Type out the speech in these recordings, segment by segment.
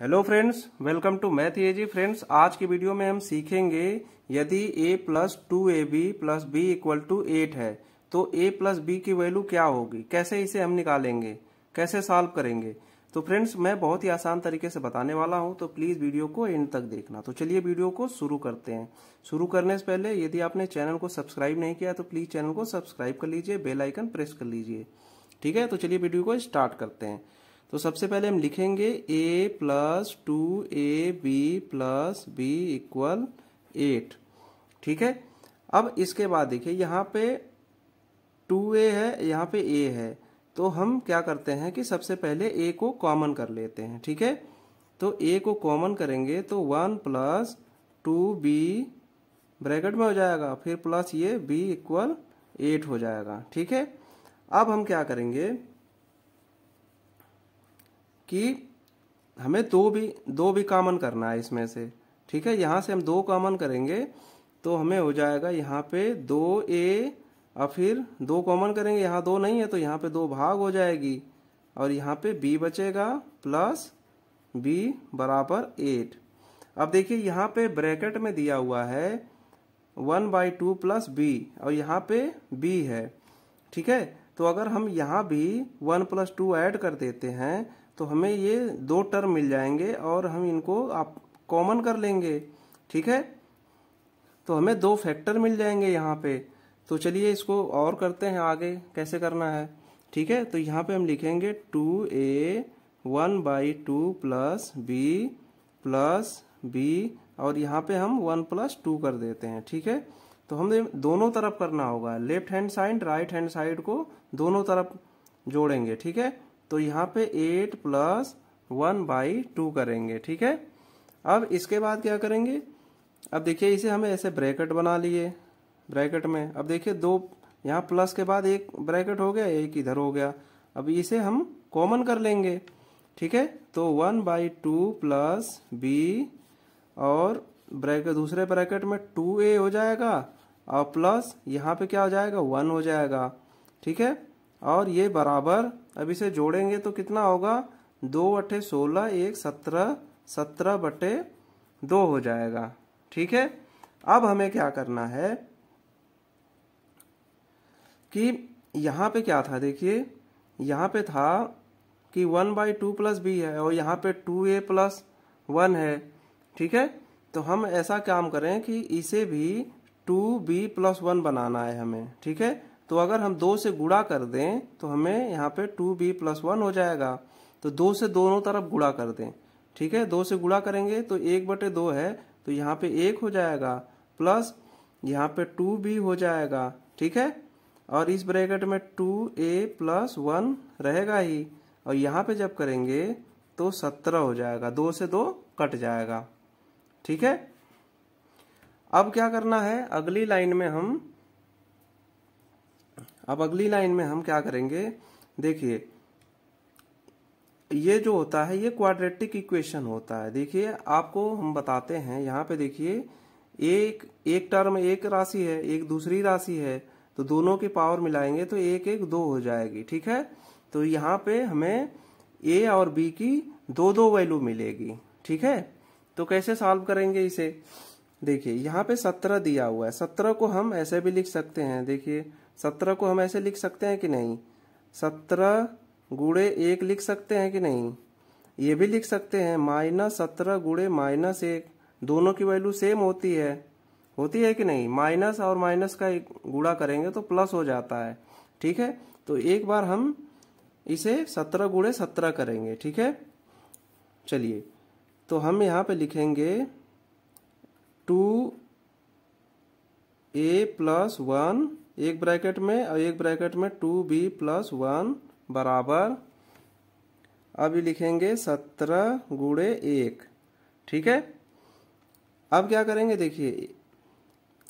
hello friends welcome to math ये जी friends आज की वीडियो में हम सीखेंगे यदि a plus two A B plus B equal to eight है तो a प्लस बी की वैल्यू क्या होगी कैसे इसे हम निकालेंगे कैसे सॉल्व करेंगे तो फ्रेंड्स मैं बहुत ही आसान तरीके से बताने वाला हूं तो प्लीज़ वीडियो को एंड तक देखना तो चलिए वीडियो को शुरू करते हैं शुरू करने से पहले यदि आपने चैनल को सब्सक्राइब नहीं किया तो प्लीज़ चैनल को सब्सक्राइब कर लीजिए बेल आइकन प्रेस कर लीजिए ठीक है तो चलिए वीडियो को स्टार्ट करते हैं तो सबसे पहले हम लिखेंगे A plus two A B plus B equal eight ठीक है अब इसके बाद देखिए यहाँ पे टू ए है यहाँ पे ए है तो हम क्या करते हैं कि सबसे पहले ए को कॉमन कर लेते हैं ठीक है तो ए को कॉमन करेंगे तो one plus two B bracket में हो जाएगा फिर प्लस ये बी इक्वल एट हो जाएगा ठीक है अब हम क्या करेंगे कि हमें दो भी दो भी कॉमन करना है इसमें से ठीक है यहाँ से हम दो कॉमन करेंगे तो हमें हो जाएगा यहाँ पे दो ए और फिर दो कॉमन करेंगे यहाँ दो नहीं है तो यहाँ पे दो भाग हो जाएगी और यहाँ पे बी बचेगा प्लस बी बराबर एट अब देखिए यहाँ पे ब्रैकेट में दिया हुआ है one by two plus B और यहाँ पे बी है ठीक है तो अगर हम यहाँ भी वन प्लस टू ऐड कर देते हैं तो हमें ये दो टर्म मिल जाएंगे और हम इनको आप कॉमन कर लेंगे ठीक है तो हमें दो फैक्टर मिल जाएंगे यहाँ पे तो चलिए इसको और करते हैं आगे कैसे करना है ठीक है तो यहाँ पे हम लिखेंगे two A one by two plus B plus B और यहाँ पे हम वन प्लस टू कर देते हैं ठीक है तो हमें दोनों तरफ करना होगा left hand side right hand side को दोनों तरफ जोड़ेंगे ठीक है तो यहाँ पे eight plus one by two करेंगे ठीक है अब इसके बाद क्या करेंगे अब देखिए इसे हमें ऐसे ब्रैकेट बना लिए ब्रैकेट में अब देखिए दो यहाँ प्लस के बाद एक ब्रैकेट हो गया एक इधर हो गया अब इसे हम कॉमन कर लेंगे ठीक है तो one by two plus B और ब्रैकेट दूसरे ब्रैकेट में टू ए हो जाएगा और प्लस यहाँ पे क्या हो जाएगा वन हो जाएगा ठीक है और ये बराबर अब इसे जोड़ेंगे तो कितना होगा दो अठे सोलह एक सत्रह सत्रह बटे दो हो जाएगा ठीक है अब हमें क्या करना है कि यहाँ पे क्या था देखिए यहाँ पे था कि one by two plus B है और यहाँ पे टू ए प्लस वन है ठीक है तो हम ऐसा काम करें कि इसे भी टू बी प्लस वन बनाना है हमें ठीक है तो अगर हम दो से गुड़ा कर दें तो हमें यहाँ पे टू बी प्लस वन हो जाएगा तो दो से दोनों तरफ गुड़ा कर दें ठीक है दो से गुड़ा करेंगे तो एक बटे दो है तो यहाँ पे एक हो जाएगा प्लस यहाँ पे टू बी हो जाएगा ठीक है और इस ब्रैकेट में टू ए प्लस वन रहेगा ही और यहाँ पे जब करेंगे तो सत्रह हो जाएगा दो से दो कट जाएगा ठीक है अब क्या करना है अगली लाइन में हम अब अगली लाइन में हम क्या करेंगे देखिए ये जो होता है ये क्वाड्रेटिक इक्वेशन होता है देखिए आपको हम बताते हैं यहाँ पे देखिए एक एक टर्म एक राशि है एक दूसरी राशि है तो दोनों की पावर मिलाएंगे तो एक एक दो हो जाएगी ठीक है तो यहाँ पे हमें ए और बी की दो दो वैल्यू मिलेगी ठीक है तो कैसे सॉल्व करेंगे इसे देखिए यहाँ पे सत्रह दिया हुआ है सत्रह को हम ऐसे भी लिख सकते हैं देखिए सत्रह को हम ऐसे लिख सकते हैं कि नहीं सत्रह गुड़े एक लिख सकते हैं कि नहीं ये भी लिख सकते हैं माइनस सत्रह गुड़े माइनस एक दोनों की वैल्यू सेम होती है होती है कि नहीं माइनस और माइनस का एक गुड़ा करेंगे तो प्लस हो जाता है ठीक है तो एक बार हम इसे सत्रह गुड़े सत्रह करेंगे ठीक है चलिए तो हम यहाँ पे लिखेंगे टू ए प्लस वन एक ब्रैकेट में और एक ब्रैकेट में टू बी प्लस वन बराबर अभी लिखेंगे सत्रह गुड़े एक ठीक है अब क्या करेंगे देखिए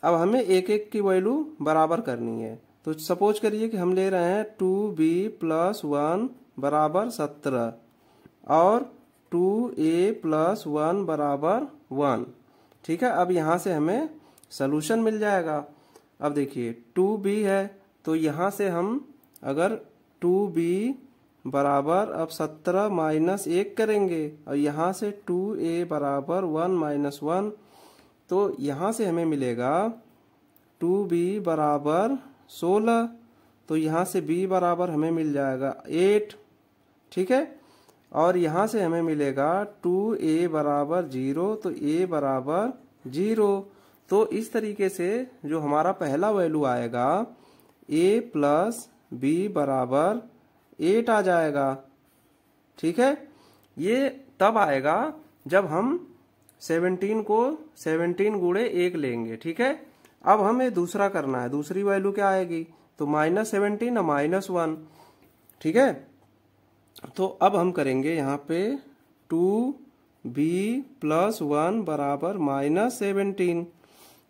अब हमें एक एक की वैल्यू बराबर करनी है तो सपोज करिए कि हम ले रहे हैं टू बी प्लस वन बराबर सत्रह और टू ए प्लस वन बराबर वन ठीक है अब यहाँ से हमें सलूशन मिल जाएगा अब देखिए टू बी है तो यहाँ से हम अगर टू बी बराबर अब सत्रह माइनस एक करेंगे और यहाँ से टू ए बराबर वन माइनस वन तो यहाँ से हमें मिलेगा टू बी बराबर सोलह तो यहाँ से b बराबर हमें मिल जाएगा एट ठीक है और यहाँ से हमें मिलेगा टू ए बराबर जीरो तो ए बराबर जीरो तो इस तरीके से जो हमारा पहला वैल्यू आएगा ए प्लस बी बराबर एट आ जाएगा ठीक है ये तब आएगा जब हम सेवनटीन को सेवनटीन गुड़े एक लेंगे ठीक है अब हमें दूसरा करना है दूसरी वैल्यू क्या आएगी तो माइनस सेवनटीन माइनस वन ठीक है तो अब हम करेंगे यहाँ पे टू बी प्लस वन बराबर माइनस सेवनटीन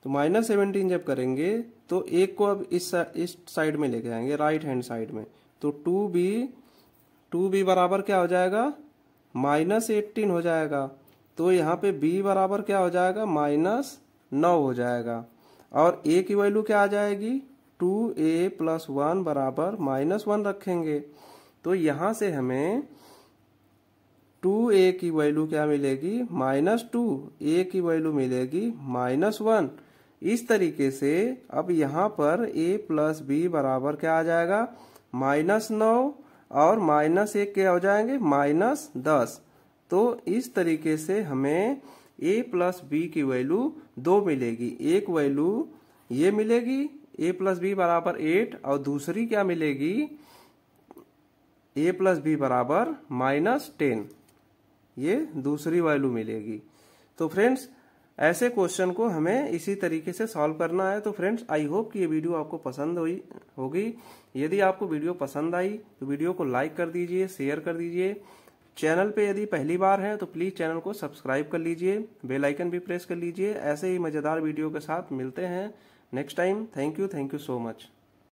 तो माइनस सेवनटीन जब करेंगे तो एक को अब इस इस साइड में लेके आएंगे राइट हैंड साइड में तो टू बी टू बी बराबर क्या हो जाएगा माइनस एट्टीन हो जाएगा तो यहाँ पे b बराबर क्या हो जाएगा माइनस नौ हो जाएगा और a की वैल्यू क्या आ जाएगी टू ए प्लस वन बराबर माइनस वन रखेंगे तो यहाँ से हमें टू ए की वैल्यू क्या मिलेगी माइनस टू ए की वैल्यू मिलेगी माइनस वन इस तरीके से अब यहाँ पर ए प्लस बी बराबर क्या आ जाएगा माइनस नौ और माइनस एक क्या हो जाएंगे माइनस दस तो इस तरीके से हमें ए प्लस बी की वैल्यू दो मिलेगी एक वैल्यू ये मिलेगी ए प्लस बी बराबर एट और दूसरी क्या मिलेगी ए प्लस बी बराबर माइनस टेन ये दूसरी वैल्यू मिलेगी तो फ्रेंड्स ऐसे क्वेश्चन को हमें इसी तरीके से सॉल्व करना है तो फ्रेंड्स आई होप कि ये वीडियो आपको पसंद हुई होगी यदि आपको वीडियो पसंद आई तो वीडियो को लाइक कर दीजिए शेयर कर दीजिए चैनल पे यदि पहली बार है तो प्लीज़ चैनल को सब्सक्राइब कर लीजिए बेल आइकन भी प्रेस कर लीजिए ऐसे ही मज़ेदार वीडियो के साथ मिलते हैं next time thank you thank you so much